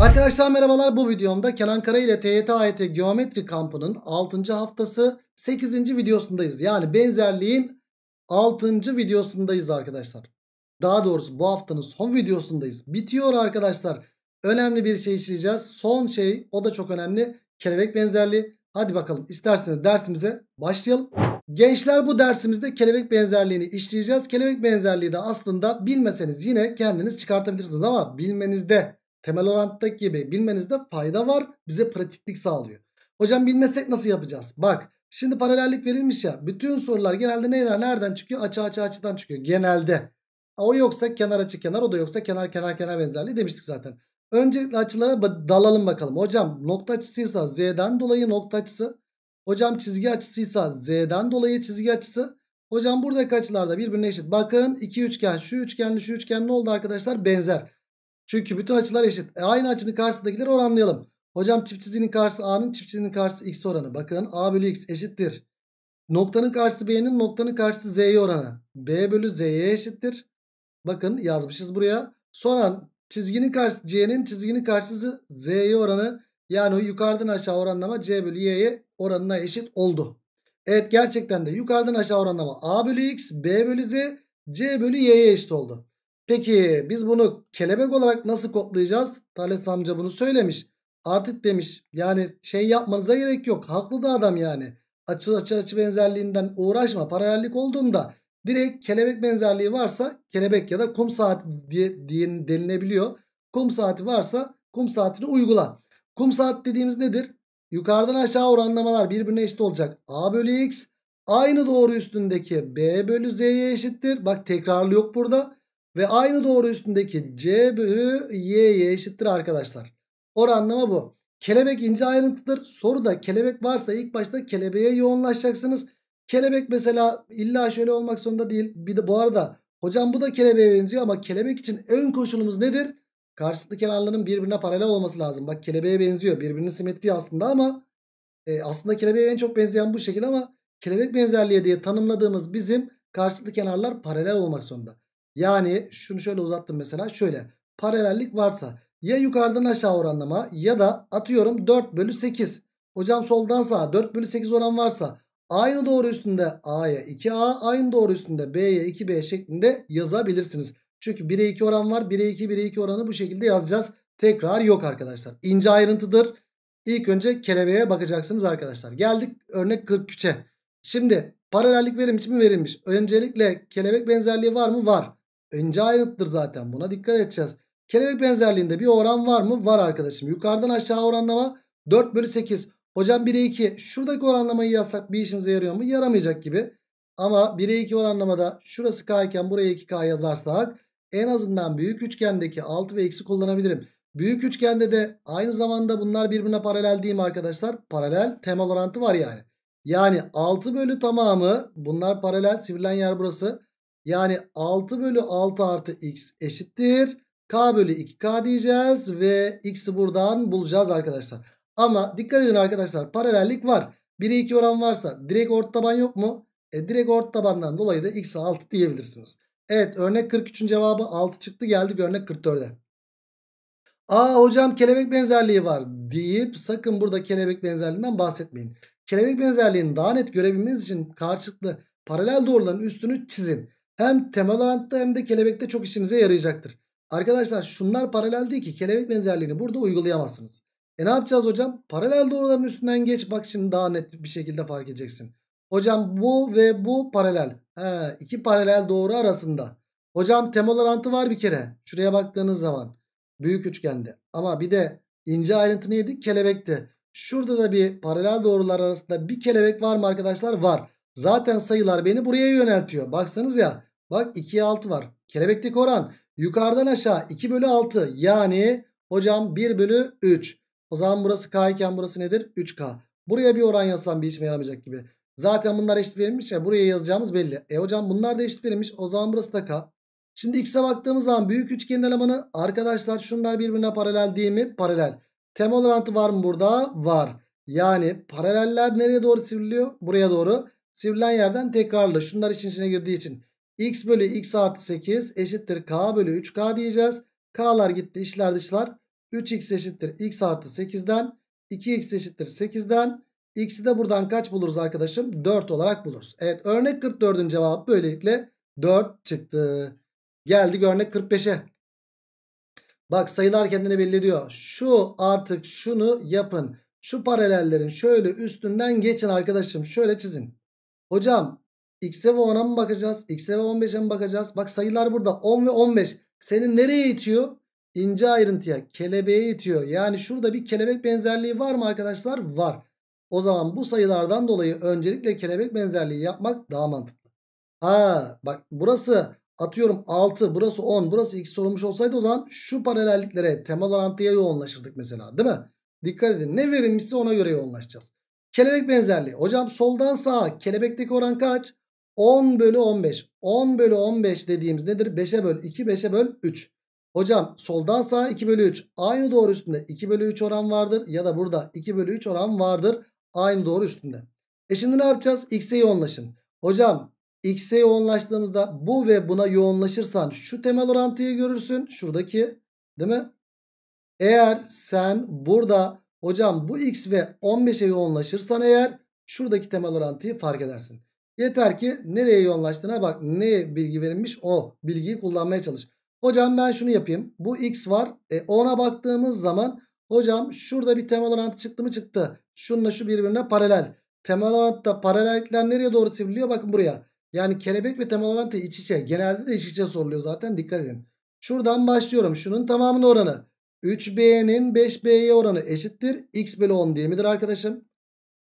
Arkadaşlar merhabalar bu videomda Kenan Kara ile TYT AYT e Geometri Kampı'nın 6. haftası 8. videosundayız. Yani benzerliğin 6. videosundayız arkadaşlar. Daha doğrusu bu haftanın son videosundayız. Bitiyor arkadaşlar. Önemli bir şey işleyeceğiz. Son şey o da çok önemli. Kelebek benzerliği. Hadi bakalım isterseniz dersimize başlayalım. Gençler bu dersimizde kelebek benzerliğini işleyeceğiz. Kelebek benzerliği de aslında bilmeseniz yine kendiniz çıkartabilirsiniz ama bilmenizde temel oranttaki gibi bilmenizde fayda var. Bize pratiklik sağlıyor. Hocam bilmesek nasıl yapacağız? Bak şimdi paralellik verilmiş ya. Bütün sorular genelde neyden nereden çıkıyor? Açı açı açıdan çıkıyor. Genelde. O yoksa kenar açı kenar o da yoksa kenar kenar kenar benzerliği demiştik zaten. Öncelikle açılara dalalım bakalım. Hocam nokta açısıysa z'den dolayı nokta açısı. Hocam çizgi açısıysa z'den dolayı çizgi açısı. Hocam buradaki açılarda birbirine eşit. Bakın iki üçgen şu üçgenli şu üçgen ne oldu arkadaşlar benzer. Çünkü bütün açılar eşit. E, aynı açının karşısındakileri oranlayalım. Hocam çift çizginin karşısı A'nın çift çizginin karşısı X oranı. Bakın A bölü X eşittir. Noktanın karşısı B'nin noktanın karşısı Z'ye oranı. B bölü Z'ye eşittir. Bakın yazmışız buraya. Sonra çizginin karşısı C'nin çizginin karşısı Z'ye oranı. Yani yukarıdan aşağı oranlama C bölü Y'ye oranına eşit oldu. Evet gerçekten de yukarıdan aşağı oranlama A bölü X, B bölü Z, C bölü Y'ye eşit oldu. Peki biz bunu kelebek olarak nasıl kodlayacağız? Thales amca bunu söylemiş. Artık demiş yani şey yapmanıza gerek yok. Haklı da adam yani. Açı açı açı benzerliğinden uğraşma. Paralellik olduğunda direkt kelebek benzerliği varsa kelebek ya da kum saati diye, diye denilebiliyor. Kum saati varsa kum saatini uygula. Kum saat dediğimiz nedir? Yukarıdan aşağı oranlamalar birbirine eşit olacak. A bölü x aynı doğru üstündeki b bölü z'ye eşittir. Bak tekrarlı yok burada. Ve aynı doğru üstündeki C bölü Y'ye eşittir arkadaşlar. Oranlama bu. Kelebek ince ayrıntıdır. Soruda kelebek varsa ilk başta kelebeğe yoğunlaşacaksınız. Kelebek mesela illa şöyle olmak zorunda değil. Bir de bu arada hocam bu da kelebeğe benziyor ama kelebek için ön koşulumuz nedir? Karşılıklı kenarların birbirine paralel olması lazım. Bak kelebeğe benziyor. Birbirinin simetriği aslında ama e, aslında kelebeğe en çok benzeyen bu şekil ama kelebek benzerliği diye tanımladığımız bizim karşılıklı kenarlar paralel olmak zorunda. Yani şunu şöyle uzattım mesela şöyle paralellik varsa ya yukarıdan aşağı oranlama ya da atıyorum 4 bölü 8. Hocam soldan sağa 4 bölü 8 oran varsa aynı doğru üstünde A'ya 2A aynı doğru üstünde B'ye 2B şeklinde yazabilirsiniz. Çünkü 1'e 2 oran var 1'e 2 1'e 2 oranı bu şekilde yazacağız. Tekrar yok arkadaşlar ince ayrıntıdır. İlk önce kelebeğe bakacaksınız arkadaşlar. Geldik örnek 43'e. Şimdi paralellik verilmiş mi verilmiş. Öncelikle kelebek benzerliği var mı? Var. Önce ayrıttır zaten. Buna dikkat edeceğiz. Kelebek benzerliğinde bir oran var mı? Var arkadaşım. Yukarıdan aşağı oranlama 4 bölü 8. Hocam 1'e 2. Şuradaki oranlamayı yazsak bir işimize yarıyor mu? Yaramayacak gibi. Ama 1'e 2 oranlamada şurası k iken buraya 2k yazarsak en azından büyük üçgendeki 6 ve eksi kullanabilirim. Büyük üçgende de aynı zamanda bunlar birbirine paralel değil mi arkadaşlar? Paralel temel orantı var yani. Yani 6 bölü tamamı bunlar paralel sivrilen yer burası. Yani 6 bölü 6 artı x eşittir. K bölü 2K diyeceğiz ve x'i buradan bulacağız arkadaşlar. Ama dikkat edin arkadaşlar paralellik var. 1'e 2 oran varsa direkt ort taban yok mu? E, direkt ort tabandan dolayı da x'e 6 diyebilirsiniz. Evet örnek 43'ün cevabı 6 çıktı geldik örnek 44'e. Aa hocam kelebek benzerliği var deyip sakın burada kelebek benzerliğinden bahsetmeyin. Kelebek benzerliğini daha net görebilmeniz için karşılıklı paralel doğruların üstünü çizin. Hem temel antta hem de kelebekte çok işinize yarayacaktır. Arkadaşlar şunlar paralel değil ki kelebek benzerliğini burada uygulayamazsınız. E ne yapacağız hocam? Paralel doğruların üstünden geç bak şimdi daha net bir şekilde fark edeceksin. Hocam bu ve bu paralel. He, iki paralel doğru arasında. Hocam temel orantı var bir kere. Şuraya baktığınız zaman. Büyük üçgende. Ama bir de ince ayrıntı neydi? Kelebekti. Şurada da bir paralel doğrular arasında bir kelebek var mı arkadaşlar? Var. Zaten sayılar beni buraya yöneltiyor. Baksanız ya Bak 2'ye 6 var. Kelebekteki oran yukarıdan aşağı 2 bölü 6. Yani hocam 1 bölü 3. O zaman burası K iken burası nedir? 3K. Buraya bir oran yazsam bir işime yaramayacak gibi. Zaten bunlar eşit verilmiş ya buraya yazacağımız belli. E hocam bunlar da eşit verilmiş. O zaman burası da K. Şimdi x'e baktığımız zaman büyük üçgenin elemanı arkadaşlar şunlar birbirine paralel değil mi? Paralel. Temel orantı var mı burada? Var. Yani paraleller nereye doğru sivriliyor? Buraya doğru. Sivrilen yerden tekrarla. Şunlar için içine girdiği için x bölü x artı 8 eşittir k bölü 3k diyeceğiz. K'lar gitti işler dışlar. 3x eşittir x artı 8'den 2x eşittir 8'den x'i de buradan kaç buluruz arkadaşım? 4 olarak buluruz. Evet örnek 44'ün cevabı böylelikle 4 çıktı. Geldik örnek 45'e. Bak sayılar kendini belli ediyor. Şu artık şunu yapın. Şu paralellerin şöyle üstünden geçin arkadaşım. Şöyle çizin. Hocam X'e ve 10'a mı bakacağız? X'e ve 15'e mi bakacağız? Bak sayılar burada 10 ve 15. Senin nereye itiyor? İnce ayrıntıya kelebeğe itiyor. Yani şurada bir kelebek benzerliği var mı arkadaşlar? Var. O zaman bu sayılardan dolayı öncelikle kelebek benzerliği yapmak daha mantıklı. Ha bak burası atıyorum 6 burası 10 burası x sorulmuş olsaydı o zaman şu paralelliklere temel orantıya yoğunlaşırdık mesela değil mi? Dikkat edin ne verilmişse ona göre yoğunlaşacağız. Kelebek benzerliği. Hocam soldan sağa kelebekteki oran kaç? 10 bölü 15. 10 bölü 15 dediğimiz nedir? 5'e böl 2, 5'e böl 3. Hocam soldan sağa 2 bölü 3. Aynı doğru üstünde 2 bölü 3 oran vardır. Ya da burada 2 bölü 3 oran vardır. Aynı doğru üstünde. E şimdi ne yapacağız? X'e yoğunlaşın. Hocam X'e yoğunlaştığımızda bu ve buna yoğunlaşırsan şu temel orantıyı görürsün. Şuradaki değil mi? Eğer sen burada hocam bu X ve 15'e yoğunlaşırsan eğer şuradaki temel orantıyı fark edersin. Yeter ki nereye yoğunlaştığına bak. Ne bilgi verilmiş o bilgiyi kullanmaya çalış. Hocam ben şunu yapayım. Bu x var. E, ona baktığımız zaman hocam şurada bir temel orantı çıktı mı çıktı. Şununla şu birbirine paralel. Temel orantıda paralellikler nereye doğru sivriliyor? Bakın buraya. Yani kelebek ve temel orantı iç içe. Genelde de iç içe soruluyor zaten. Dikkat edin. Şuradan başlıyorum. Şunun tamamının oranı. 3B'nin 5B'ye oranı eşittir. X bölü 10 değil midir arkadaşım?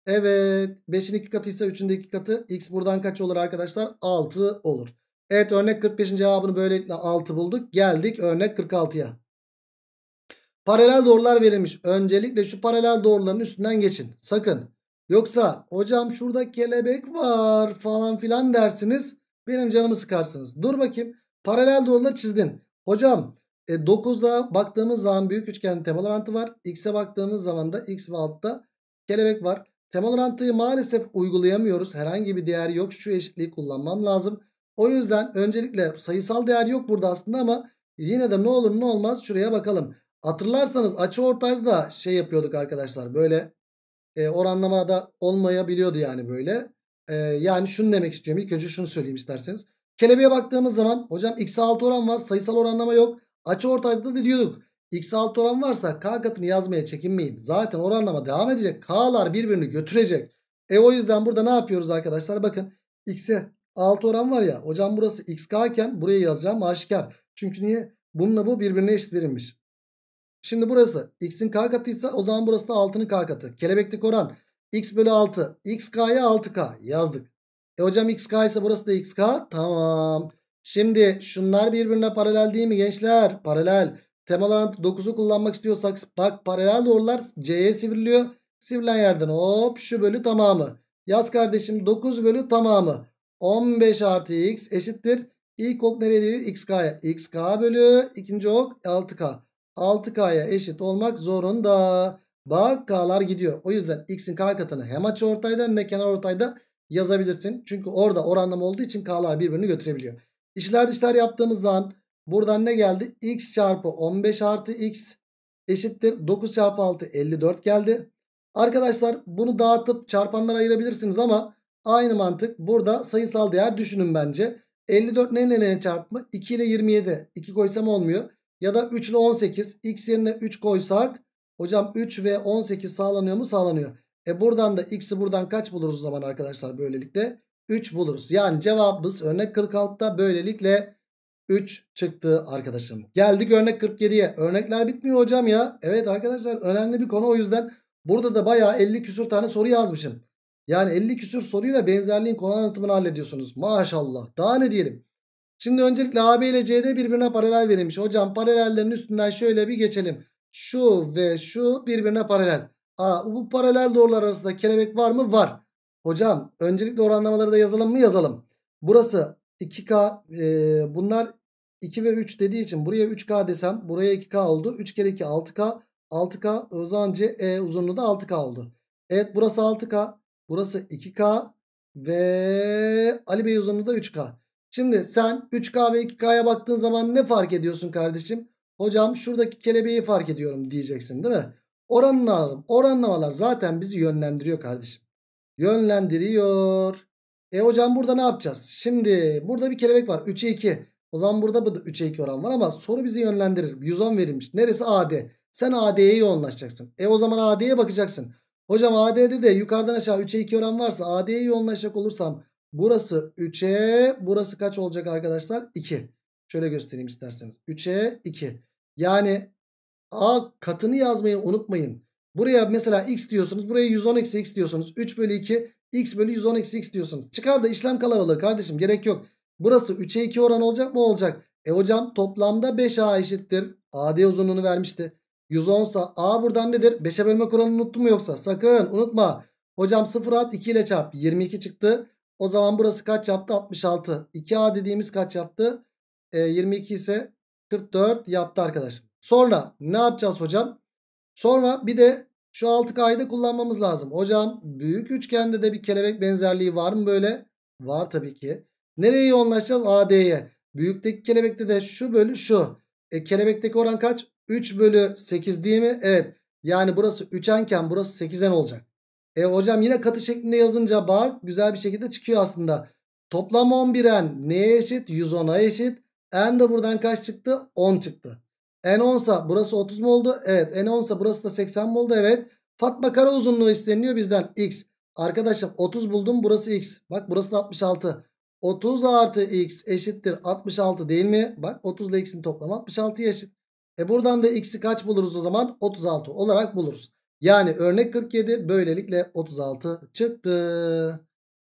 Evet 5'in 2 katıysa 3'ün de 2 katı. X buradan kaç olur arkadaşlar? 6 olur. Evet örnek 45'in cevabını böylelikle 6 bulduk. Geldik örnek 46'ya. Paralel doğrular verilmiş. Öncelikle şu paralel doğruların üstünden geçin. Sakın. Yoksa hocam şurada kelebek var falan filan dersiniz. Benim canımı sıkarsınız. Dur bakayım. Paralel doğruları çizdin. Hocam e, 9'a baktığımız zaman büyük üçgenin temel orantı var. X'e baktığımız zaman da X ve altta kelebek var. Temel orantıyı maalesef uygulayamıyoruz. Herhangi bir değer yok. Şu eşitliği kullanmam lazım. O yüzden öncelikle sayısal değer yok burada aslında ama yine de ne olur ne olmaz şuraya bakalım. Hatırlarsanız açı ortayda da şey yapıyorduk arkadaşlar. Böyle e, da olmayabiliyordu yani böyle. E, yani şunu demek istiyorum. İlk önce şunu söyleyeyim isterseniz. Kelebeğe baktığımız zaman hocam x6 oran var. Sayısal oranlama yok. Açı ortayda da diyorduk. X alt oran varsa K katını yazmaya çekinmeyin. Zaten oranlama devam edecek. K'lar birbirini götürecek. E o yüzden burada ne yapıyoruz arkadaşlar? Bakın X'e alt oran var ya. Hocam burası XK iken buraya yazacağım aşikar. Çünkü niye? Bununla bu birbirine eşit verilmiş. Şimdi burası X'in K katıysa o zaman burası da 6'nın K katı. Kelebeklik oran X bölü 6. XK'ya 6K yazdık. E hocam XK ise burası da XK. Tamam. Şimdi şunlar birbirine paralel değil mi gençler? Paralel. Temel orantı 9'u kullanmak istiyorsak bak paralel doğrular C'ye sivriliyor. Sivrilen yerden hop şu bölü tamamı. Yaz kardeşim 9 bölü tamamı. 15 artı x eşittir. İlk ok nereye diyor? xk'ya. xk bölü ikinci ok 6k. 6k'ya eşit olmak zorunda. Bak k'lar gidiyor. O yüzden x'in k katını hem açı ortayda hem de kenar ortayda yazabilirsin. Çünkü orada oranlama olduğu için k'lar birbirini götürebiliyor. İşler dışlar yaptığımız zaman Buradan ne geldi? X çarpı 15 artı X eşittir. 9 çarpı 6 54 geldi. Arkadaşlar bunu dağıtıp çarpanlara ayırabilirsiniz ama aynı mantık. Burada sayısal değer düşünün bence. 54 neyle neye çarpma 2 ile 27. 2 koysam olmuyor. Ya da 3 ile 18. X yerine 3 koysak hocam 3 ve 18 sağlanıyor mu? Sağlanıyor. E buradan da x'i buradan kaç buluruz o zaman arkadaşlar böylelikle? 3 buluruz. Yani cevabımız örnek 46'da böylelikle 3 çıktı arkadaşım. Geldik örnek 47'ye. Örnekler bitmiyor hocam ya. Evet arkadaşlar önemli bir konu o yüzden burada da bayağı 50 küsur tane soru yazmışım. Yani 50 küsur soruyla benzerliğin konu anlatımını hallediyorsunuz. Maşallah. Daha ne diyelim. Şimdi öncelikle AB ile CD birbirine paralel verilmiş. Hocam paralellerin üstünden şöyle bir geçelim. Şu ve şu birbirine paralel. Aa, bu paralel doğrular arasında kelebek var mı? Var. Hocam öncelikle oranlamaları da yazalım mı? Yazalım. Burası 2K e, bunlar 2 ve 3 dediği için buraya 3K desem buraya 2K oldu. 3 kere 2 6K. 6K o zaman C, e, uzunluğu da 6K oldu. Evet burası 6K. Burası 2K. Ve Ali Bey uzunluğu da 3K. Şimdi sen 3K ve 2K'ya baktığın zaman ne fark ediyorsun kardeşim? Hocam şuradaki kelebeği fark ediyorum diyeceksin değil mi? Oranlamalar, oranlamalar zaten bizi yönlendiriyor kardeşim. Yönlendiriyor. E hocam burada ne yapacağız? Şimdi burada bir kelebek var. 3'e 2. O zaman burada bu 3'e 2 oran var ama soru bizi yönlendirir. 110 verilmiş. Neresi AD? Sen AD'ye yoğunlaşacaksın. E o zaman AD'ye bakacaksın. Hocam AD'de de yukarıdan aşağı 3'e 2 oran varsa AD'ye yoğunlaşacak olursam burası 3'e burası kaç olacak arkadaşlar? 2. Şöyle göstereyim isterseniz. 3'e 2. Yani A katını yazmayı unutmayın. Buraya mesela x diyorsunuz. Buraya 110 x diyorsunuz. 3 bölü 2 x bölü 110 eksi x diyorsunuz. Çıkar da işlem kalabalığı kardeşim gerek yok. Burası 3'e 2 oran olacak mı? Olacak. E hocam toplamda 5a eşittir. AD uzunluğunu vermişti. 110 sa A buradan nedir? 5'e bölme kuralını unuttun mu yoksa? Sakın unutma. Hocam 0 at 2 ile çarp. 22 çıktı. O zaman burası kaç yaptı? 66. 2A dediğimiz kaç yaptı? E, 22 ise 44 yaptı arkadaşım. Sonra ne yapacağız hocam? Sonra bir de şu 6K'yı kullanmamız lazım. Hocam büyük üçgende de bir kelebek benzerliği var mı böyle? Var tabii ki. Nereye yoğunlaşacağız? AD'ye. Büyükteki kelebekte de şu bölü şu. E, kelebekteki oran kaç? 3 bölü 8 değil mi? Evet. Yani burası 3'enken burası 8'en olacak. E hocam yine katı şeklinde yazınca bak güzel bir şekilde çıkıyor aslında. Toplam 11'en neye eşit? 110'a eşit. En de buradan kaç çıktı? 10 çıktı. N 10'sa burası 30 mu oldu? Evet. N 10'sa burası da 80 mi oldu? Evet. Fatma kare uzunluğu isteniliyor bizden. X. Arkadaşım 30 buldum. Burası X. Bak burası da 66. 30 artı X eşittir 66 değil mi? Bak 30 ile X'in toplamı 66'ya eşit. E buradan da X'i kaç buluruz o zaman? 36 olarak buluruz. Yani örnek 47 böylelikle 36 çıktı.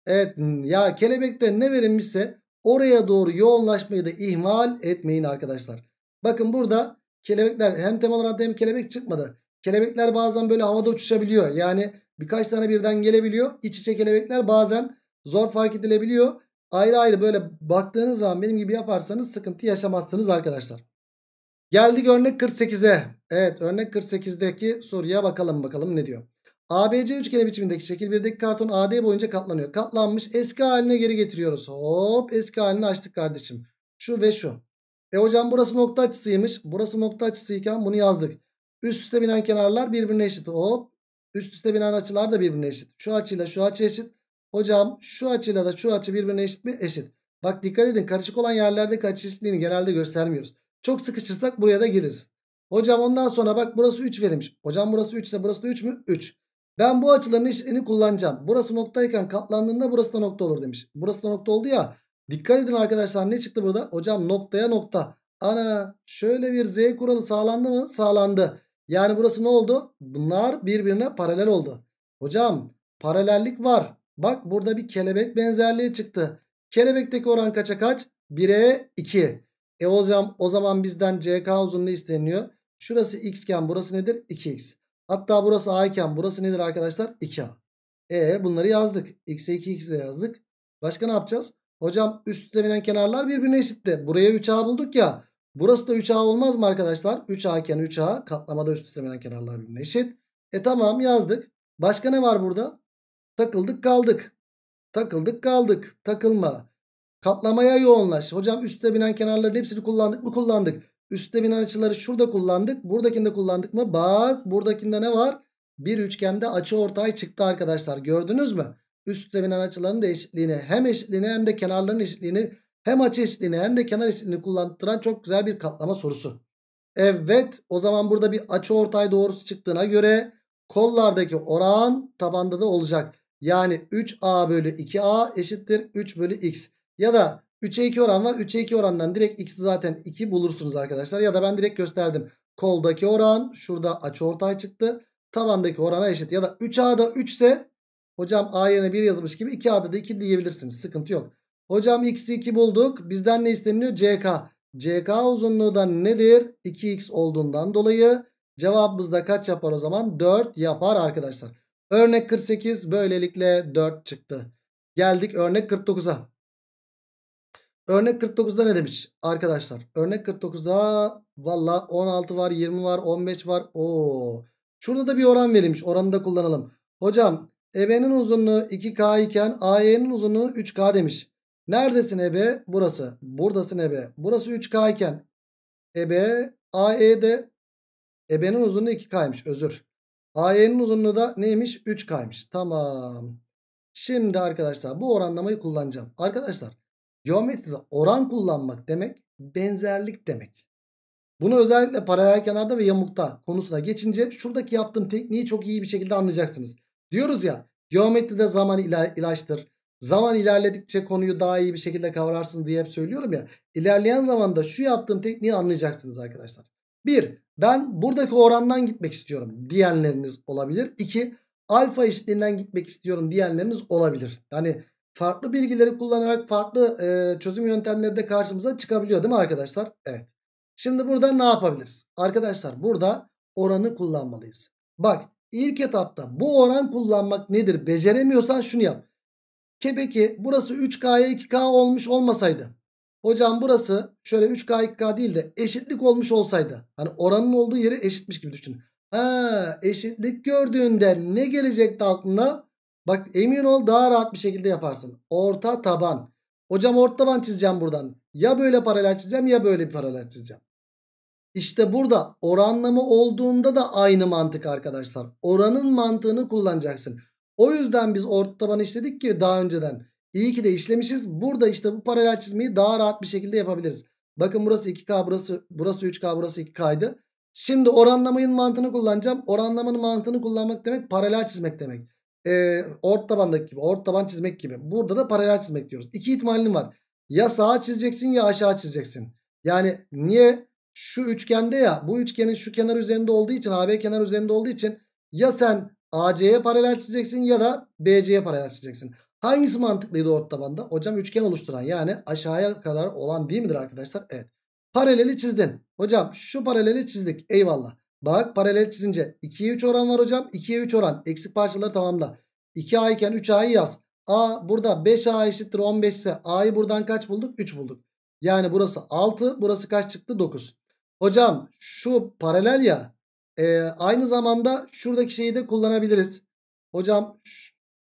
Evet ya kelebekte ne verilmişse oraya doğru yoğunlaşmayı da ihmal etmeyin arkadaşlar. Bakın burada kelebekler hem temalar adlı hem kelebek çıkmadı. Kelebekler bazen böyle havada uçuşabiliyor. Yani birkaç tane birden gelebiliyor. İç içe kelebekler bazen zor fark edilebiliyor. Ayrı ayrı böyle baktığınız zaman benim gibi yaparsanız sıkıntı yaşamazsınız arkadaşlar. Geldik örnek 48'e. Evet örnek 48'deki soruya bakalım bakalım ne diyor. ABC üçgeni biçimindeki şekil 1'deki karton AD boyunca katlanıyor. Katlanmış eski haline geri getiriyoruz. Hop eski halini açtık kardeşim. Şu ve şu. E hocam burası nokta açısıymış. Burası nokta açısıyken bunu yazdık. Üst üste binen kenarlar birbirine eşit. Hop. Üst üste binen açılar da birbirine eşit. Şu açıyla şu açı eşit. Hocam şu açıyla da şu açı birbirine eşit mi? Eşit. Bak dikkat edin karışık olan yerlerde kaç eşitliğini genelde göstermiyoruz. Çok sıkışırsak buraya da gireriz. Hocam ondan sonra bak burası 3 verilmiş. Hocam burası 3 ise burası da 3 mü? 3. Ben bu açıların eşitliğini kullanacağım. Burası noktayken katlandığında burası da nokta olur demiş. Burası da nokta oldu ya. Dikkat edin arkadaşlar ne çıktı burada? Hocam noktaya nokta. Ana şöyle bir z kuralı sağlandı mı? Sağlandı. Yani burası ne oldu? Bunlar birbirine paralel oldu. Hocam paralellik var. Bak burada bir kelebek benzerliği çıktı. Kelebekteki oran kaça kaç? 1'e 2. E o zaman, o zaman bizden CK uzunluğu isteniyor. Şurası x iken burası nedir? 2x. Hatta burası a iken burası nedir arkadaşlar? 2a. E bunları yazdık. x'e 2x de yazdık. Başka ne yapacağız? Hocam üst binen kenarlar birbirine eşitti. Buraya 3A bulduk ya. Burası da 3A olmaz mı arkadaşlar? 3A iken 3A katlamada üst binen kenarlar birbirine eşit. E tamam yazdık. Başka ne var burada? Takıldık kaldık. Takıldık kaldık. Takılma. Katlamaya yoğunlaş. Hocam üstte binen kenarların hepsini kullandık mı? Kullandık. Üstte binen açıları şurada kullandık. Buradakinde kullandık mı? Bak buradakinde ne var? Bir üçgende açı ortay çıktı arkadaşlar. Gördünüz mü? üst zeminen açılarının da eşitliğini hem eşitliğini hem de kenarların eşitliğini hem açı eşitliğini hem de kenar eşitliğini kullandıran çok güzel bir katlama sorusu. Evet o zaman burada bir açı ortay doğrusu çıktığına göre kollardaki oran tabanda da olacak. Yani 3a bölü 2a eşittir 3 bölü x. Ya da 3'e 2 oran var. 3'e 2 orandan direkt x'i zaten 2 bulursunuz arkadaşlar. Ya da ben direkt gösterdim. Koldaki oran şurada açı ortay çıktı. Tabandaki orana eşit. Ya da 3 a da 3 ise Hocam A yerine 1 yazmış gibi 2 adede da 2 diyebilirsiniz. Sıkıntı yok. Hocam x'i 2 bulduk. Bizden ne isteniyor? CK. CK uzunluğu da nedir? 2x olduğundan dolayı cevabımız da kaç yapar o zaman? 4 yapar arkadaşlar. Örnek 48 böylelikle 4 çıktı. Geldik örnek 49'a. Örnek 49'da ne demiş arkadaşlar? Örnek 49'da valla 16 var, 20 var, 15 var. Oo. Şurada da bir oran verilmiş. Oranı da kullanalım. Hocam EB'nin uzunluğu 2K iken AE'nin uzunluğu 3K demiş. Neredesin EB? Burası. Buradasın EB. Burası 3K iken EB AE'de EB'nin uzunluğu 2K'ymış. Özür. AE'nin uzunluğu da neymiş? 3K'ymış. Tamam. Şimdi arkadaşlar bu oranlamayı kullanacağım. Arkadaşlar geometride oran kullanmak demek benzerlik demek. Bunu özellikle paralel kenarda ve yamukta konusuna geçince şuradaki yaptığım tekniği çok iyi bir şekilde anlayacaksınız. Diyoruz ya geometride zaman ila ilaçtır. Zaman ilerledikçe konuyu daha iyi bir şekilde kavrarsınız diye hep söylüyorum ya. İlerleyen zamanda şu yaptığım tekniği anlayacaksınız arkadaşlar. 1. Ben buradaki orandan gitmek istiyorum diyenleriniz olabilir. 2. Alfa eşitliğinden gitmek istiyorum diyenleriniz olabilir. Yani farklı bilgileri kullanarak farklı e, çözüm yöntemleri de karşımıza çıkabiliyor değil mi arkadaşlar? Evet. Şimdi burada ne yapabiliriz? Arkadaşlar burada oranı kullanmalıyız. Bak İlk etapta bu oran kullanmak nedir? Beceremiyorsan şunu yap. Peki burası 3K'ya 2K olmuş olmasaydı. Hocam burası şöyle 3K 2K değil de eşitlik olmuş olsaydı. Hani oranın olduğu yeri eşitmiş gibi düşün. Ha, eşitlik gördüğünde ne gelecekti aklına? Bak emin ol daha rahat bir şekilde yaparsın. Orta taban. Hocam orta taban çizeceğim buradan. Ya böyle paralel çizeceğim ya böyle bir paralel çizeceğim. İşte burada oranlama olduğunda da aynı mantık arkadaşlar. Oranın mantığını kullanacaksın. O yüzden biz orta taban işledik ki daha önceden. İyi ki de işlemişiz. Burada işte bu paralel çizmeyi daha rahat bir şekilde yapabiliriz. Bakın burası 2K burası burası 3K burası 2K'ydı. Şimdi oranlamanın mantığını kullanacağım. Oranlamanın mantığını kullanmak demek paralel çizmek demek. Ee, ort tabandaki gibi ort taban çizmek gibi. Burada da paralel çizmek diyoruz. İki ihtimalin var. Ya sağa çizeceksin ya aşağı çizeceksin. Yani niye şu üçgende ya bu üçgenin şu kenar üzerinde olduğu için AB kenar üzerinde olduğu için ya sen AC'ye paralel çizeceksin ya da BC'ye paralel çizeceksin. Hangisi mantıklıydı orta tabanda? Hocam üçgen oluşturan yani aşağıya kadar olan değil midir arkadaşlar? Evet. Paraleli çizdin. Hocam şu paraleli çizdik. Eyvallah. Bak paralel çizince 2'ye 3 oran var hocam. 2'ye 3 oran. Eksik parçaları tamamla. 2A iken 3A'yı yaz. A burada 5A eşittir 15 ise A'yı buradan kaç bulduk? 3 bulduk. Yani burası 6 burası kaç çıktı? 9. Hocam şu paralel ya e, aynı zamanda şuradaki şeyi de kullanabiliriz. Hocam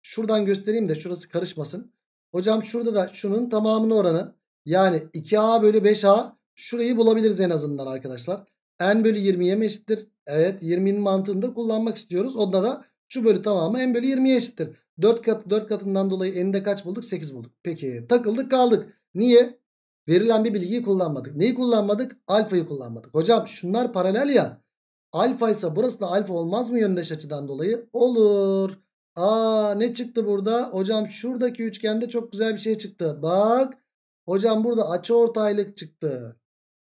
şuradan göstereyim de şurası karışmasın. Hocam şurada da şunun tamamını oranı yani 2a bölü 5a şurayı bulabiliriz en azından arkadaşlar. n bölü 20'ye mi eşittir? Evet 20'nin mantığında kullanmak istiyoruz. Onda da şu bölü tamamı n bölü 20'ye eşittir. 4 kat 4 katından dolayı n'de kaç bulduk? 8 bulduk. Peki takıldık kaldık. Niye? Verilen bir bilgiyi kullanmadık. Neyi kullanmadık? Alfayı kullanmadık. Hocam şunlar paralel ya. Alfa ise burası da alfa olmaz mı yöndeş açıdan dolayı? Olur. Aa ne çıktı burada? Hocam şuradaki üçgende çok güzel bir şey çıktı. Bak. Hocam burada açı ortaylık çıktı.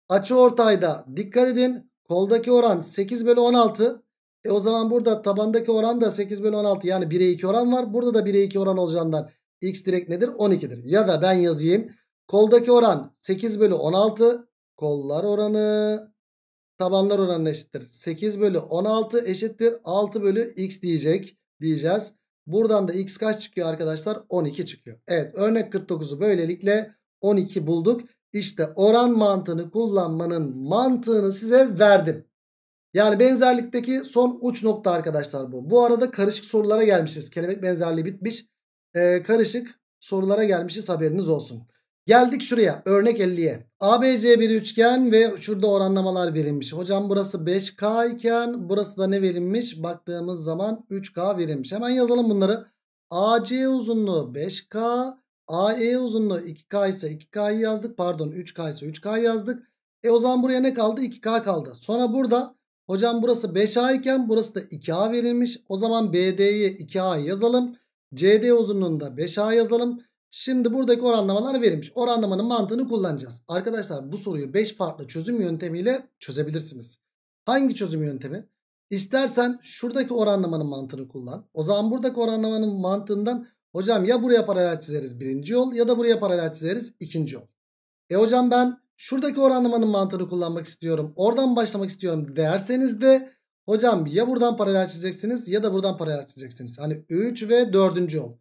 Açı ortayda dikkat edin. Koldaki oran 8 bölü 16. E o zaman burada tabandaki oran da 8 bölü 16 yani 1'e 2 oran var. Burada da 1'e 2 oran olacağından x direkt nedir? 12'dir. Ya da ben yazayım. Koldaki oran 8 bölü 16. Kollar oranı tabanlar oranı eşittir. 8 bölü 16 eşittir. 6 bölü x diyecek diyeceğiz. Buradan da x kaç çıkıyor arkadaşlar? 12 çıkıyor. Evet örnek 49'u böylelikle 12 bulduk. İşte oran mantığını kullanmanın mantığını size verdim. Yani benzerlikteki son uç nokta arkadaşlar bu. Bu arada karışık sorulara gelmişiz. Kelebek benzerliği bitmiş. Ee, karışık sorulara gelmişiz haberiniz olsun. Geldik şuraya örnek 50'ye. ABC bir üçgen ve şurada oranlamalar verilmiş. Hocam burası 5K iken burası da ne verilmiş? Baktığımız zaman 3K verilmiş. Hemen yazalım bunları. AC uzunluğu 5K, AE uzunluğu 2K ise 2K'yı yazdık. Pardon 3K ise 3K yazdık. E o zaman buraya ne kaldı? 2K kaldı. Sonra burada hocam burası 5A iken burası da 2A verilmiş. O zaman BD'ye 2A yazalım. CD uzunluğunda 5A yazalım. Şimdi buradaki oranlamalar verilmiş. Oranlamanın mantığını kullanacağız. Arkadaşlar bu soruyu 5 farklı çözüm yöntemiyle çözebilirsiniz. Hangi çözüm yöntemi? İstersen şuradaki oranlamanın mantığını kullan. O zaman buradaki oranlamanın mantığından hocam ya buraya paralel çizeriz birinci yol ya da buraya paralel çizeriz ikinci yol. E hocam ben şuradaki oranlamanın mantığını kullanmak istiyorum. Oradan başlamak istiyorum derseniz de hocam ya buradan paralel çizeceksiniz ya da buradan paralel çizeceksiniz. Hani 3 ve 4. yol.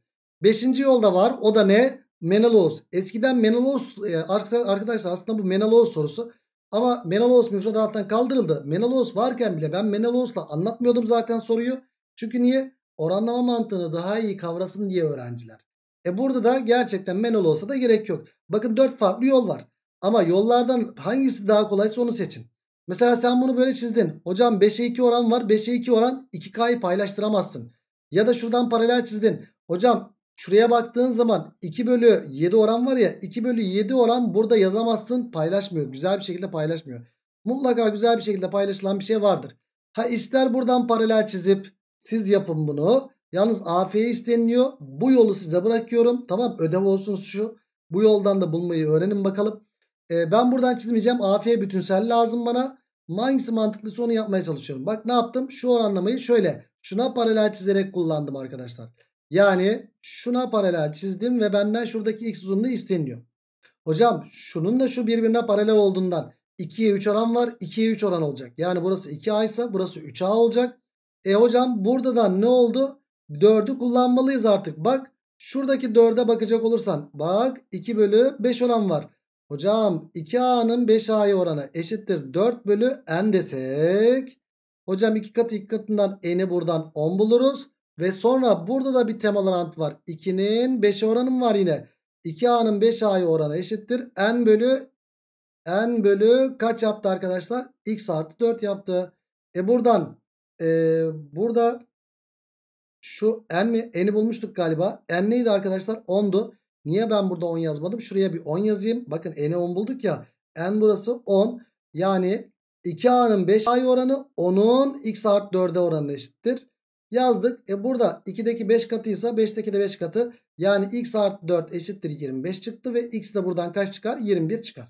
Beşinci yolda var. O da ne? Menelaus. Eskiden Menelaus e, arkadaşlar aslında bu Menelaus sorusu. Ama Menelaus müfredattan kaldırıldı. Menelaus varken bile ben Menelaus'la anlatmıyordum zaten soruyu. Çünkü niye? Oranlama mantığını daha iyi kavrasın diye öğrenciler. E burada da gerçekten Menelaus'a da gerek yok. Bakın dört farklı yol var. Ama yollardan hangisi daha kolaysa onu seçin. Mesela sen bunu böyle çizdin. Hocam 5'e 2 oran var. 5'e 2 oran 2K'yı paylaştıramazsın. Ya da şuradan paralel çizdin. Hocam Şuraya baktığın zaman 2 bölü 7 oran var ya 2 bölü 7 oran burada yazamazsın paylaşmıyor. Güzel bir şekilde paylaşmıyor. Mutlaka güzel bir şekilde paylaşılan bir şey vardır. Ha ister buradan paralel çizip siz yapın bunu. Yalnız AF'ye isteniliyor. Bu yolu size bırakıyorum. Tamam ödev olsun şu. Bu yoldan da bulmayı öğrenin bakalım. Ee, ben buradan çizmeyeceğim. AF bütünsel lazım bana. Hangisi mantıklı onu yapmaya çalışıyorum. Bak ne yaptım? Şu oranlamayı şöyle. Şuna paralel çizerek kullandım arkadaşlar. Yani şuna paralel çizdim ve benden şuradaki x uzunluğu isteniyor. Hocam şunun da şu birbirine paralel olduğundan 2'ye 3 oran var. 2'ye 3 oran olacak. Yani burası 2A ise burası 3A olacak. E hocam burada da ne oldu? 4'ü kullanmalıyız artık. Bak şuradaki 4'e bakacak olursan. Bak 2 bölü 5 oran var. Hocam 2A'nın 5A'ya oranı eşittir 4 bölü N desek. Hocam 2 katı 2 katından N'i buradan 10 buluruz. Ve sonra burada da bir temalorant var. 2'nin 5'e oranım var yine. 2A'nın 5A'ya oranı eşittir. N bölü N bölü kaç yaptı arkadaşlar? X artı 4 yaptı. E buradan e, burada şu N mi? N'i bulmuştuk galiba. N neydi arkadaşlar? 10'du. Niye ben burada 10 yazmadım? Şuraya bir 10 yazayım. Bakın N'i 10 bulduk ya. N burası 10. Yani 2A'nın 5A'ya oranı 10'un X artı 4'e oranı eşittir yazdık. E burada 2'deki 5 katıysa 5'teki de 5 katı. Yani x artı 4 eşittir 25 çıktı ve x de buradan kaç çıkar? 21 çıkar.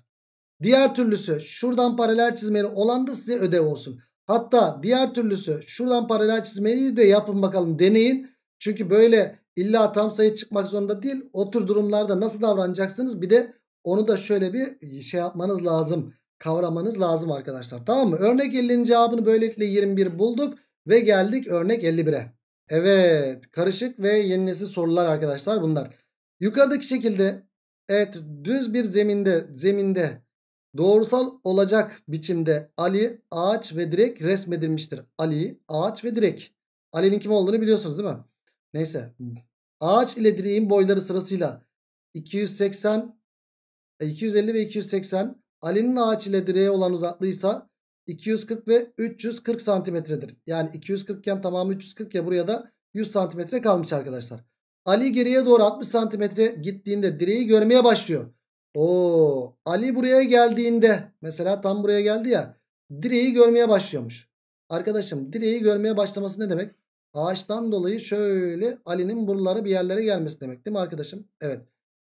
Diğer türlüsü şuradan paralel çizmeli olan da size ödev olsun. Hatta diğer türlüsü şuradan paralel çizmeyi de yapın bakalım deneyin. Çünkü böyle illa tam sayı çıkmak zorunda değil. O tür durumlarda nasıl davranacaksınız bir de onu da şöyle bir şey yapmanız lazım. Kavramanız lazım arkadaşlar. Tamam mı? Örnek 50'nin cevabını böylelikle 21 bulduk. Ve geldik örnek 51'e. Evet karışık ve yeni nesil sorular arkadaşlar bunlar. Yukarıdaki şekilde evet düz bir zeminde zeminde doğrusal olacak biçimde Ali ağaç ve direk resmedilmiştir. Ali ağaç ve direk. Ali'nin kim olduğunu biliyorsunuz değil mi? Neyse ağaç ile direğin boyları sırasıyla 280 250 e, ve 280 Ali'nin ağaç ile direğe olan uzaklığı ise 240 ve 340 santimetredir. Yani 240 iken tamamı 340 ya buraya da 100 santimetre kalmış arkadaşlar. Ali geriye doğru 60 santimetre gittiğinde direği görmeye başlıyor. Oo, Ali buraya geldiğinde mesela tam buraya geldi ya direği görmeye başlıyormuş. Arkadaşım direği görmeye başlaması ne demek? Ağaçtan dolayı şöyle Ali'nin buraları bir yerlere gelmesi demek değil mi arkadaşım? Evet.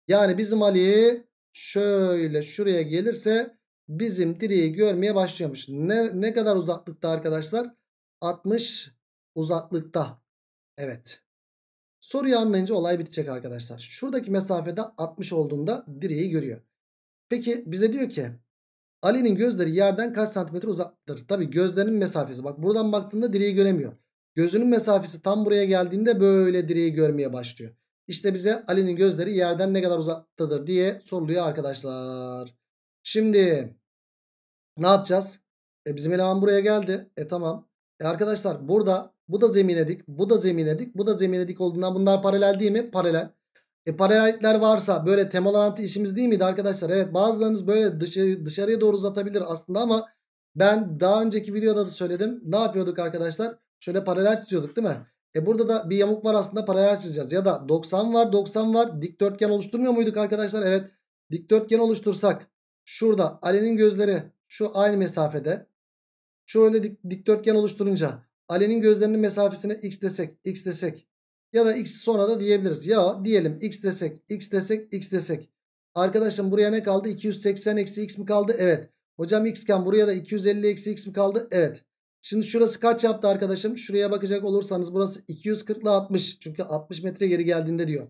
Yani bizim Ali şöyle şuraya gelirse bizim direği görmeye başlıyormuş. Ne, ne kadar uzaklıkta arkadaşlar? 60 uzaklıkta. Evet. Soruyu anlayınca olay bitecek arkadaşlar. Şuradaki mesafede 60 olduğunda direği görüyor. Peki bize diyor ki Ali'nin gözleri yerden kaç santimetre uzaktır? Tabi gözlerinin mesafesi. Bak buradan baktığında direği göremiyor. Gözünün mesafesi tam buraya geldiğinde böyle direği görmeye başlıyor. İşte bize Ali'nin gözleri yerden ne kadar uzaktadır diye soruluyor arkadaşlar. Şimdi ne yapacağız? E bizim eleman buraya geldi. E tamam. E arkadaşlar burada bu da zemine dik, bu da zemine dik, bu da zemine dik olduğundan bunlar paralel değil mi? Paralel. E paralellikler varsa böyle temel orantı işimiz değil miydi arkadaşlar? Evet bazılarınız böyle dışarı, dışarıya doğru uzatabilir aslında ama ben daha önceki videoda da söyledim. Ne yapıyorduk arkadaşlar? Şöyle paralel çiziyorduk değil mi? E burada da bir yamuk var aslında paralel çizeceğiz. Ya da 90 var 90 var dikdörtgen oluşturmuyor muyduk arkadaşlar? Evet dikdörtgen oluştursak şurada Ali'nin gözleri şu aynı mesafede. Şöyle dik, dikdörtgen oluşturunca Ali'nin gözlerinin mesafesine x desek x desek ya da x sonra da diyebiliriz. Ya diyelim x desek x desek x desek. Arkadaşım buraya ne kaldı? 280 eksi x mi kaldı? Evet. Hocam xken buraya da 250 eksi x mi kaldı? Evet. Şimdi şurası kaç yaptı arkadaşım? Şuraya bakacak olursanız burası 240 60. Çünkü 60 metre geri geldiğinde diyor.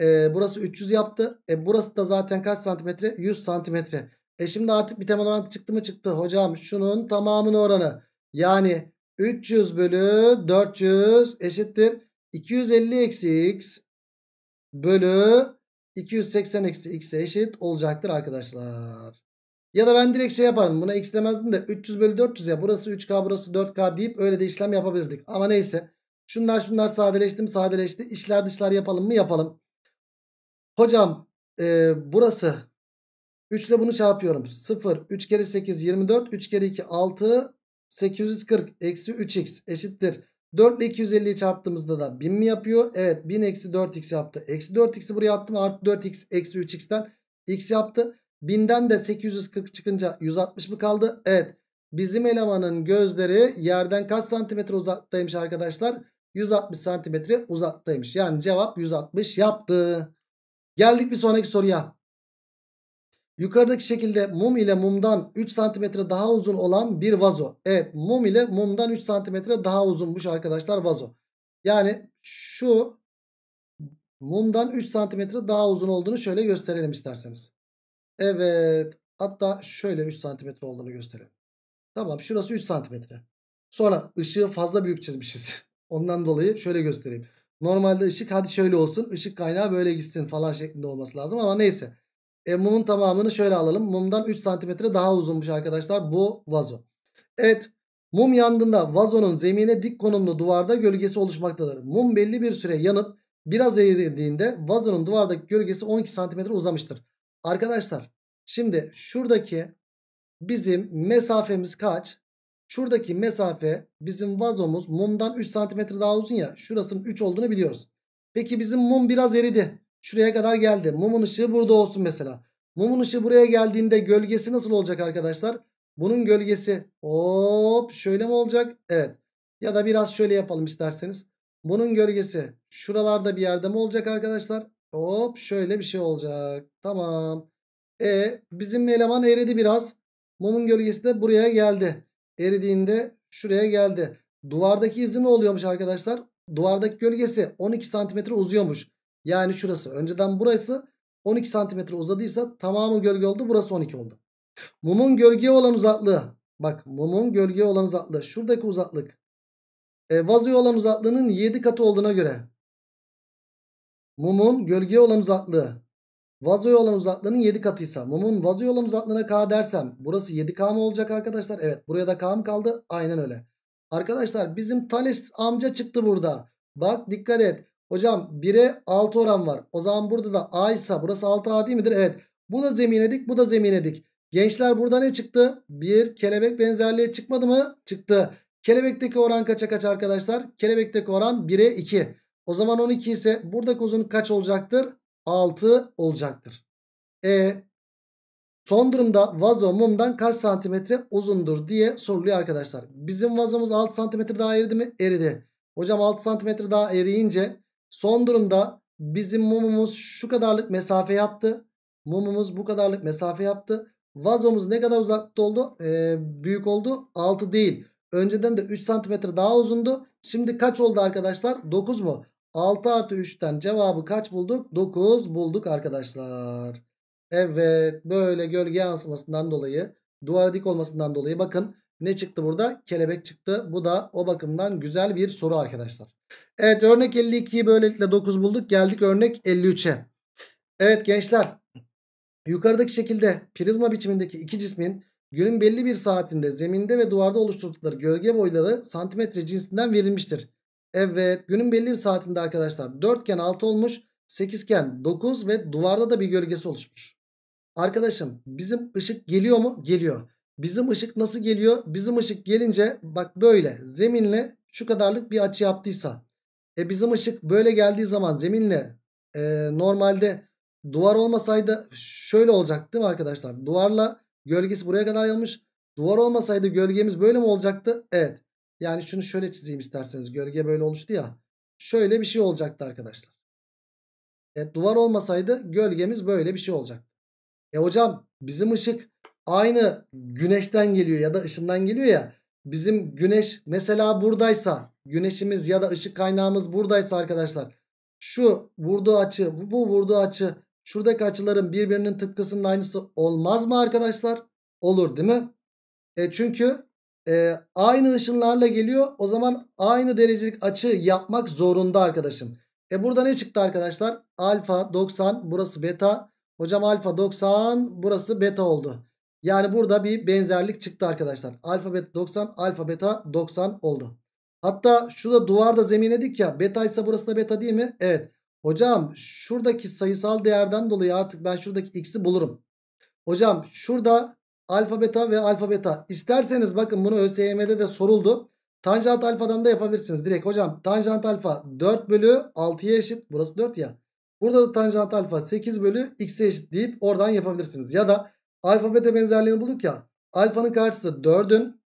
E, burası 300 yaptı. E, burası da zaten kaç santimetre? 100 santimetre. E şimdi artık bir temel orantı çıktı mı çıktı. Hocam şunun tamamının oranı. Yani 300 bölü 400 eşittir. 250 eksi x bölü 280 eksi x'e eşit olacaktır arkadaşlar. Ya da ben direkt şey yapardım. Buna x demezdim de 300 bölü 400 ya. Burası 3k burası 4k deyip öyle de işlem yapabilirdik. Ama neyse. Şunlar şunlar sadeleşti mi sadeleşti. İşler dışlar yapalım mı yapalım. Hocam e, burası 3 ile bunu çarpıyorum. 0, 3 kere 8, 24. 3 kere 2, 6. 840 eksi 3x eşittir. 4 ile 250'yi çarptığımızda da 1000 mi yapıyor? Evet 1000 eksi 4x yaptı. Eksi 4x'i buraya attım. Artı 4x eksi 3x'ten x yaptı. 1000'den de 840 çıkınca 160 mı kaldı? Evet. Bizim elemanın gözleri yerden kaç santimetre uzaktaymış arkadaşlar? 160 santimetre uzaktaymış. Yani cevap 160 yaptı. Geldik bir sonraki soruya. Yukarıdaki şekilde mum ile mumdan 3 cm daha uzun olan bir vazo. Evet mum ile mumdan 3 cm daha uzunmuş arkadaşlar vazo. Yani şu mumdan 3 cm daha uzun olduğunu şöyle gösterelim isterseniz. Evet hatta şöyle 3 cm olduğunu gösterelim. Tamam şurası 3 cm. Sonra ışığı fazla büyük çizmişiz. Ondan dolayı şöyle göstereyim. Normalde ışık hadi şöyle olsun ışık kaynağı böyle gitsin falan şeklinde olması lazım ama neyse. E, mumun tamamını şöyle alalım. Mumdan 3 santimetre daha uzunmuş arkadaşlar bu vazo. Evet mum yandığında vazonun zemine dik konumlu duvarda gölgesi oluşmaktadır. Mum belli bir süre yanıp biraz eridiğinde vazonun duvardaki gölgesi 12 santimetre uzamıştır. Arkadaşlar şimdi şuradaki bizim mesafemiz kaç? Şuradaki mesafe bizim vazomuz mumdan 3 santimetre daha uzun ya. Şurasının 3 olduğunu biliyoruz. Peki bizim mum biraz eridi şuraya kadar geldi. Mumun ışığı burada olsun mesela. Mumun ışığı buraya geldiğinde gölgesi nasıl olacak arkadaşlar? Bunun gölgesi hop şöyle mi olacak? Evet. Ya da biraz şöyle yapalım isterseniz. Bunun gölgesi şuralarda bir yerde mi olacak arkadaşlar? Hop şöyle bir şey olacak. Tamam. E bizim eleman eridi biraz. Mumun gölgesi de buraya geldi. Eridiğinde şuraya geldi. Duvardaki izi ne oluyormuş arkadaşlar? Duvardaki gölgesi 12 santimetre uzuyormuş. Yani şurası. Önceden burası 12 santimetre uzadıysa tamamı gölge oldu. Burası 12 oldu. Mumun gölgeye olan uzaklığı. Bak mumun gölgeye olan uzaklığı. Şuradaki uzaklık. E, vazoya olan uzaklığının 7 katı olduğuna göre. Mumun gölgeye olan uzaklığı. Vazoya olan uzaklığının 7 katıysa. Mumun vazoya olan uzaklığına k dersem. Burası 7k mı olacak arkadaşlar? Evet. Buraya da k mı kaldı? Aynen öyle. Arkadaşlar bizim Thales amca çıktı burada. Bak dikkat et. Hocam 1'e 6 oran var. O zaman burada da A ise burası 6A değil midir? Evet. Bu da zeminedik, bu da zeminedik. Gençler burada ne çıktı? Bir kelebek benzerliği çıkmadı mı? Çıktı. Kelebekteki oran kaça kaç arkadaşlar? Kelebekteki oran 1'e 2. O zaman 12 ise buradaki uzunluk kaç olacaktır? 6 olacaktır. E son durumda vazo mumdan kaç santimetre uzundur diye soruluyor arkadaşlar. Bizim vazomuz 6 santimetre daha eridi mi? Eridi. Hocam 6 santimetre daha eriyince Son durumda bizim mumumuz şu kadarlık mesafe yaptı. Mumumuz bu kadarlık mesafe yaptı. Vazomuz ne kadar uzakta oldu? Ee, büyük oldu. 6 değil. Önceden de 3 cm daha uzundu. Şimdi kaç oldu arkadaşlar? 9 mu? 6 artı 3'ten cevabı kaç bulduk? 9 bulduk arkadaşlar. Evet böyle gölge yansımasından dolayı duvara dik olmasından dolayı bakın ne çıktı burada? Kelebek çıktı. Bu da o bakımdan güzel bir soru arkadaşlar. Evet örnek 52'yi böylelikle 9 bulduk. Geldik örnek 53'e. Evet gençler yukarıdaki şekilde prizma biçimindeki iki cismin günün belli bir saatinde zeminde ve duvarda oluşturdukları gölge boyları santimetre cinsinden verilmiştir. Evet günün belli bir saatinde arkadaşlar dörtgen 6 olmuş sekizgen 9 ve duvarda da bir gölgesi oluşmuş. Arkadaşım bizim ışık geliyor mu? Geliyor. Bizim ışık nasıl geliyor? Bizim ışık gelince bak böyle zeminle şu kadarlık bir açı yaptıysa e bizim ışık böyle geldiği zaman zeminle e, normalde duvar olmasaydı şöyle olacaktı değil mi arkadaşlar? Duvarla gölgesi buraya kadar yayılmış. Duvar olmasaydı gölgemiz böyle mi olacaktı? Evet. Yani şunu şöyle çizeyim isterseniz. Gölge böyle oluştu ya. Şöyle bir şey olacaktı arkadaşlar. Evet duvar olmasaydı gölgemiz böyle bir şey olacaktı. E hocam bizim ışık aynı güneşten geliyor ya da ışından geliyor ya bizim güneş mesela buradaysa güneşimiz ya da ışık kaynağımız buradaysa arkadaşlar şu vurduğu açı bu vurduğu açı şuradaki açıların birbirinin tıpkısının aynısı olmaz mı arkadaşlar? Olur değil mi? E çünkü e, aynı ışınlarla geliyor o zaman aynı derecelik açı yapmak zorunda arkadaşım. E burada ne çıktı arkadaşlar? Alfa 90 burası beta. Hocam alfa 90 burası beta oldu. Yani burada bir benzerlik çıktı arkadaşlar. Alfabet 90 alfa beta 90 oldu. Hatta şu şurada duvarda zemin edik ya beta ise burası da beta değil mi? Evet. Hocam şuradaki sayısal değerden dolayı artık ben şuradaki x'i bulurum. Hocam şurada alfa beta ve alfa beta. İsterseniz bakın bunu ÖSYM'de de soruldu. Tanjant alfadan da yapabilirsiniz direkt hocam. Tanjant alfa 4 bölü 6'ya eşit. Burası 4 ya. Burada da tanjant alfa 8 bölü x'e eşit deyip oradan yapabilirsiniz. Ya da Alfa beta benzerliğini bulduk ya. Alfanın karşısı 4'ün.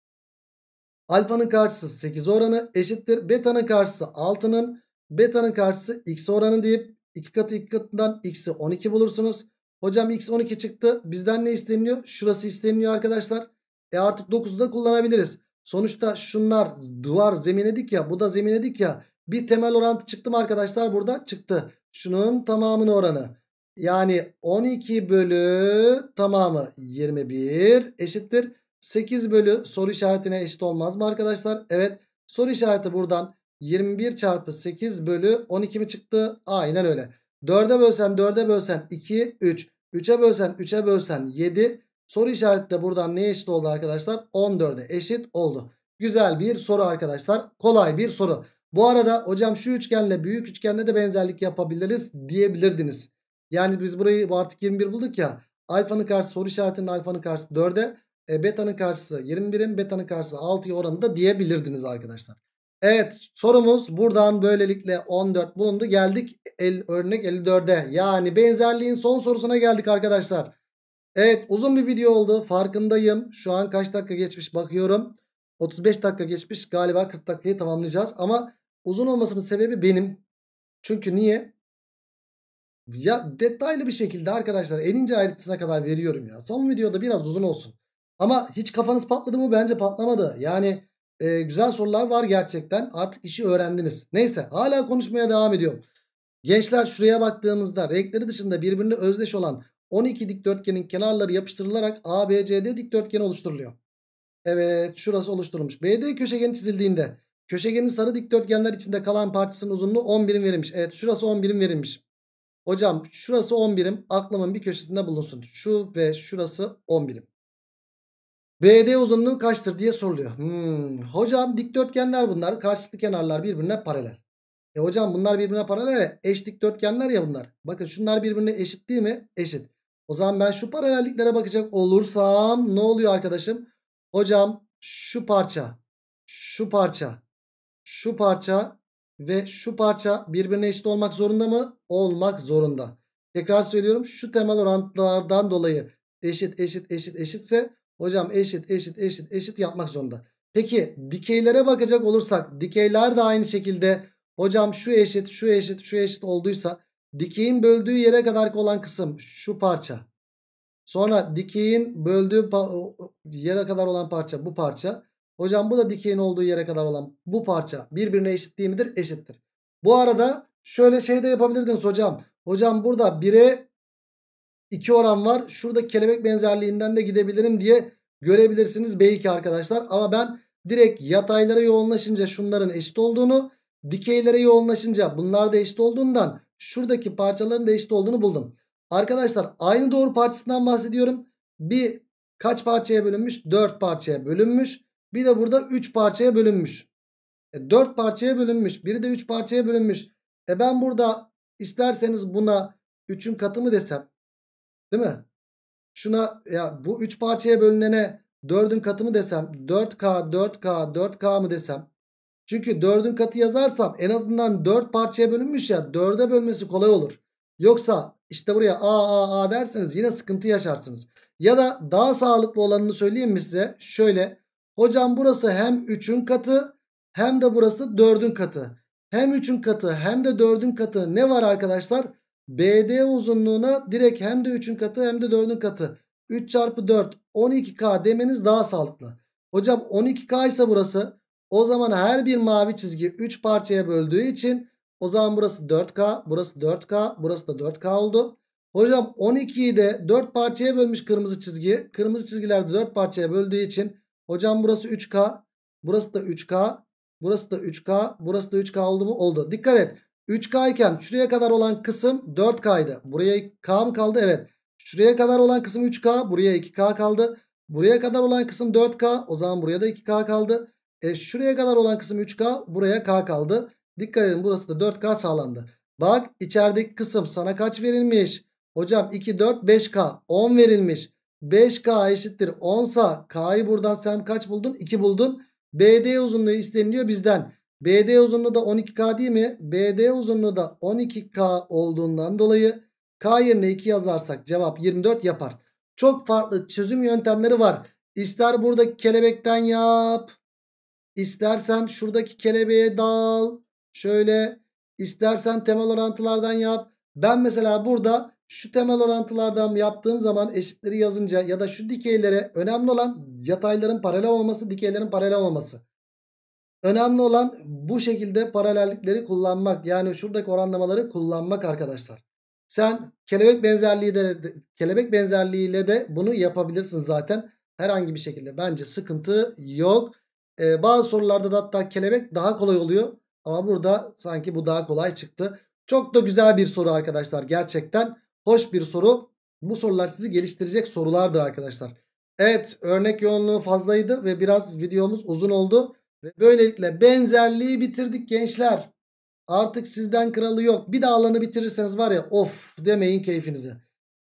Alfanın karşısı 8 oranı eşittir. Beta'nın karşısı 6'nın. Beta'nın karşısı x oranı deyip 2 katı 2 katından x'i 12 bulursunuz. Hocam x 12 çıktı. Bizden ne isteniyor? Şurası isteniyor arkadaşlar. E artık 9'u da kullanabiliriz. Sonuçta şunlar duvar zeminedik ya. Bu da zeminedik ya. Bir temel orantı çıktı mı arkadaşlar? Burada çıktı. Şunun tamamının oranı. Yani 12 bölü tamamı 21 eşittir. 8 bölü soru işaretine eşit olmaz mı arkadaşlar? Evet soru işareti buradan 21 çarpı 8 bölü 12 mi çıktı? Aynen öyle. 4'e bölsen 4'e bölsen 2, 3. 3'e bölsen 3'e bölsen 7. Soru işareti de buradan neye eşit oldu arkadaşlar? 14'e eşit oldu. Güzel bir soru arkadaşlar. Kolay bir soru. Bu arada hocam şu üçgenle büyük üçgenle de benzerlik yapabiliriz diyebilirdiniz. Yani biz burayı artık 21 bulduk ya. Alfanın karşısı soru işaretinin alfanın karşısı 4'e. E, beta'nın karşısı 21'in beta'nın karşısı 6'ya oranında diyebilirdiniz arkadaşlar. Evet sorumuz buradan böylelikle 14 bulundu. Geldik el, örnek 54'e. Yani benzerliğin son sorusuna geldik arkadaşlar. Evet uzun bir video oldu farkındayım. Şu an kaç dakika geçmiş bakıyorum. 35 dakika geçmiş galiba 40 dakikayı tamamlayacağız. Ama uzun olmasının sebebi benim. Çünkü niye? Ya detaylı bir şekilde arkadaşlar en ince ayrıntısına kadar veriyorum ya. Son videoda biraz uzun olsun. Ama hiç kafanız patladı mı? Bence patlamadı. Yani e, güzel sorular var gerçekten. Artık işi öğrendiniz. Neyse hala konuşmaya devam ediyorum. Gençler şuraya baktığımızda renkleri dışında birbirine özdeş olan 12 dikdörtgenin kenarları yapıştırılarak ABCD dikdörtgeni oluşturuluyor. Evet şurası oluşturulmuş. BD köşegeni çizildiğinde köşegenin sarı dikdörtgenler içinde kalan parçasının uzunluğu 10 verilmiş. Evet şurası 10 verilmiş. Hocam şurası 10 birim aklımın bir köşesinde bulunsun. Şu ve şurası 10 birim. BD uzunluğu kaçtır diye soruluyor. Hmm. Hocam dikdörtgenler bunlar. Karşılıklı kenarlar birbirine paralel. E hocam bunlar birbirine paralel Eş dikdörtgenler ya bunlar. Bakın şunlar birbirine eşit değil mi? Eşit. O zaman ben şu paralelliklere bakacak olursam ne oluyor arkadaşım? Hocam şu parça, şu parça, şu parça, ve şu parça birbirine eşit olmak zorunda mı? Olmak zorunda. Tekrar söylüyorum şu temel orantılardan dolayı eşit eşit eşit eşitse hocam eşit eşit eşit eşit yapmak zorunda. Peki dikeylere bakacak olursak dikeyler de aynı şekilde hocam şu eşit şu eşit şu eşit olduysa dikeyin böldüğü yere kadar olan kısım şu parça. Sonra dikeyin böldüğü yere kadar olan parça bu parça. Hocam bu da dikeyin olduğu yere kadar olan bu parça birbirine eşit değil midir? Eşittir. Bu arada şöyle şey de yapabilirdiniz hocam. Hocam burada 1'e 2 oran var. Şurada kelebek benzerliğinden de gidebilirim diye görebilirsiniz belki arkadaşlar. Ama ben direkt yataylara yoğunlaşınca şunların eşit olduğunu dikeylere yoğunlaşınca bunlar da eşit olduğundan şuradaki parçaların da eşit olduğunu buldum. Arkadaşlar aynı doğru parçasından bahsediyorum. Bir kaç parçaya bölünmüş? 4 parçaya bölünmüş. Bir de burada 3 parçaya bölünmüş. E, parçaya bölünmüş. Biri de 3 parçaya bölünmüş. E ben burada isterseniz buna 3'ün katı mı desem? Değil mi? Şuna ya bu 3 parçaya bölünene 4'ün katı mı desem? 4K, 4K, 4K mı desem? Çünkü 4'ün katı yazarsam en azından 4 parçaya bölünmüş ya 4'e bölmesi kolay olur. Yoksa işte buraya a a a derseniz yine sıkıntı yaşarsınız. Ya da daha sağlıklı olanını söyleyeyim mi size? Şöyle Hocam burası hem 3'ün katı hem de burası 4'ün katı. Hem 3'ün katı hem de 4'ün katı ne var arkadaşlar? BD uzunluğuna direkt hem de 3'ün katı hem de 4'ün katı. 3 çarpı 4 12K demeniz daha sağlıklı. Hocam 12K ise burası. O zaman her bir mavi çizgi 3 parçaya böldüğü için o zaman burası 4K, burası 4K, burası da 4K oldu. Hocam 12'yi de 4 parçaya bölmüş kırmızı çizgi. Kırmızı çizgiler de 4 parçaya böldüğü için Hocam burası 3K. Burası da 3K. Burası da 3K. Burası da 3K oldu mu? Oldu. Dikkat et. 3K iken şuraya kadar olan kısım 4K'ydı. Buraya K mı kaldı? Evet. Şuraya kadar olan kısım 3K. Buraya 2K kaldı. Buraya kadar olan kısım 4K. O zaman buraya da 2K kaldı. E şuraya kadar olan kısım 3K. Buraya K kaldı. Dikkat edin burası da 4K sağlandı. Bak içerideki kısım sana kaç verilmiş? Hocam 2, 4, 5K. 10 verilmiş. 5K eşittir 10 sa K'yı buradan sen kaç buldun? 2 buldun. BD uzunluğu isteniliyor bizden. BD uzunluğu da 12K değil mi? BD uzunluğu da 12K olduğundan dolayı K yerine 2 yazarsak cevap 24 yapar. Çok farklı çözüm yöntemleri var. İster buradaki kelebekten yap. İstersen şuradaki kelebeğe dal. Şöyle. İstersen temel orantılardan yap. Ben mesela burada şu temel orantılardan yaptığım zaman eşitleri yazınca ya da şu dikeylere önemli olan yatayların paralel olması, dikeylerin paralel olması. Önemli olan bu şekilde paralellikleri kullanmak. Yani şuradaki oranlamaları kullanmak arkadaşlar. Sen kelebek benzerliği de kelebek benzerliğiyle de bunu yapabilirsin zaten. Herhangi bir şekilde bence sıkıntı yok. Ee, bazı sorularda da hatta kelebek daha kolay oluyor. Ama burada sanki bu daha kolay çıktı. Çok da güzel bir soru arkadaşlar gerçekten. Hoş bir soru. Bu sorular sizi geliştirecek sorulardır arkadaşlar. Evet örnek yoğunluğu fazlaydı ve biraz videomuz uzun oldu. Ve böylelikle benzerliği bitirdik gençler. Artık sizden kralı yok. Bir daha alanı bitirirseniz var ya of demeyin keyfinize.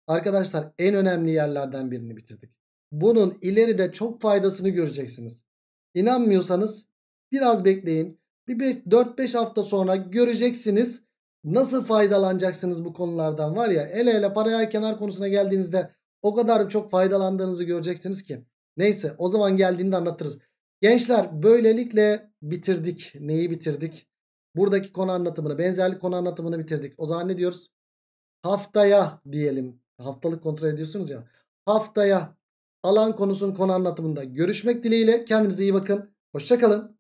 Arkadaşlar en önemli yerlerden birini bitirdik. Bunun ileride çok faydasını göreceksiniz. İnanmıyorsanız biraz bekleyin. Bir 4-5 hafta sonra göreceksiniz. Nasıl faydalanacaksınız bu konulardan var ya ele ele paraya kenar konusuna geldiğinizde o kadar çok faydalandığınızı göreceksiniz ki. Neyse o zaman geldiğinde anlatırız. Gençler böylelikle bitirdik. Neyi bitirdik? Buradaki konu anlatımını benzerlik konu anlatımını bitirdik. O zaman ne diyoruz? Haftaya diyelim. Haftalık kontrol ediyorsunuz ya. Haftaya alan konusunun konu anlatımında görüşmek dileğiyle. Kendinize iyi bakın. Hoşçakalın.